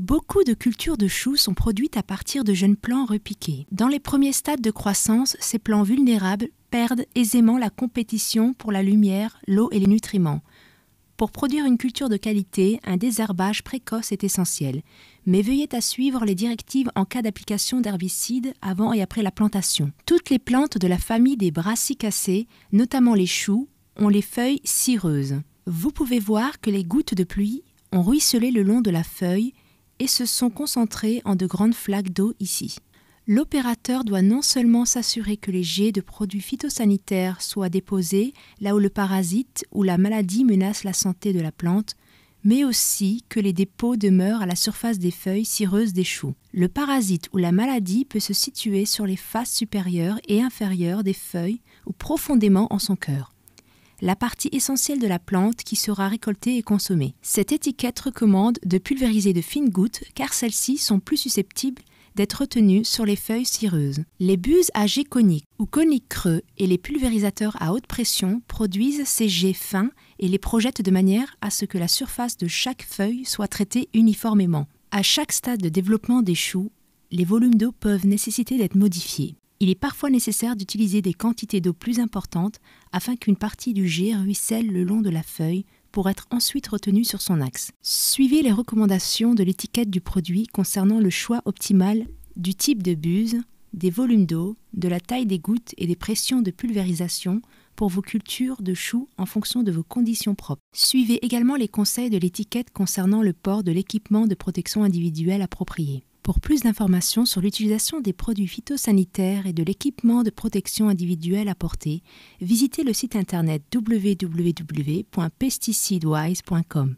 Beaucoup de cultures de choux sont produites à partir de jeunes plants repiqués. Dans les premiers stades de croissance, ces plants vulnérables perdent aisément la compétition pour la lumière, l'eau et les nutriments. Pour produire une culture de qualité, un désherbage précoce est essentiel, mais veuillez à suivre les directives en cas d'application d'herbicides avant et après la plantation. Toutes les plantes de la famille des brassicacées, notamment les choux, ont les feuilles cireuses. Vous pouvez voir que les gouttes de pluie ont ruisselé le long de la feuille et se sont concentrés en de grandes flaques d'eau ici. L'opérateur doit non seulement s'assurer que les jets de produits phytosanitaires soient déposés là où le parasite ou la maladie menace la santé de la plante, mais aussi que les dépôts demeurent à la surface des feuilles cireuses des choux. Le parasite ou la maladie peut se situer sur les faces supérieures et inférieures des feuilles ou profondément en son cœur la partie essentielle de la plante qui sera récoltée et consommée. Cette étiquette recommande de pulvériser de fines gouttes car celles-ci sont plus susceptibles d'être retenues sur les feuilles cireuses. Les buses à jets coniques ou coniques creux et les pulvérisateurs à haute pression produisent ces jets fins et les projettent de manière à ce que la surface de chaque feuille soit traitée uniformément. À chaque stade de développement des choux, les volumes d'eau peuvent nécessiter d'être modifiés il est parfois nécessaire d'utiliser des quantités d'eau plus importantes afin qu'une partie du jet ruisselle le long de la feuille pour être ensuite retenue sur son axe. Suivez les recommandations de l'étiquette du produit concernant le choix optimal du type de buse, des volumes d'eau, de la taille des gouttes et des pressions de pulvérisation pour vos cultures de choux en fonction de vos conditions propres. Suivez également les conseils de l'étiquette concernant le port de l'équipement de protection individuelle approprié. Pour plus d'informations sur l'utilisation des produits phytosanitaires et de l'équipement de protection individuelle apporté, visitez le site internet www.pesticidewise.com.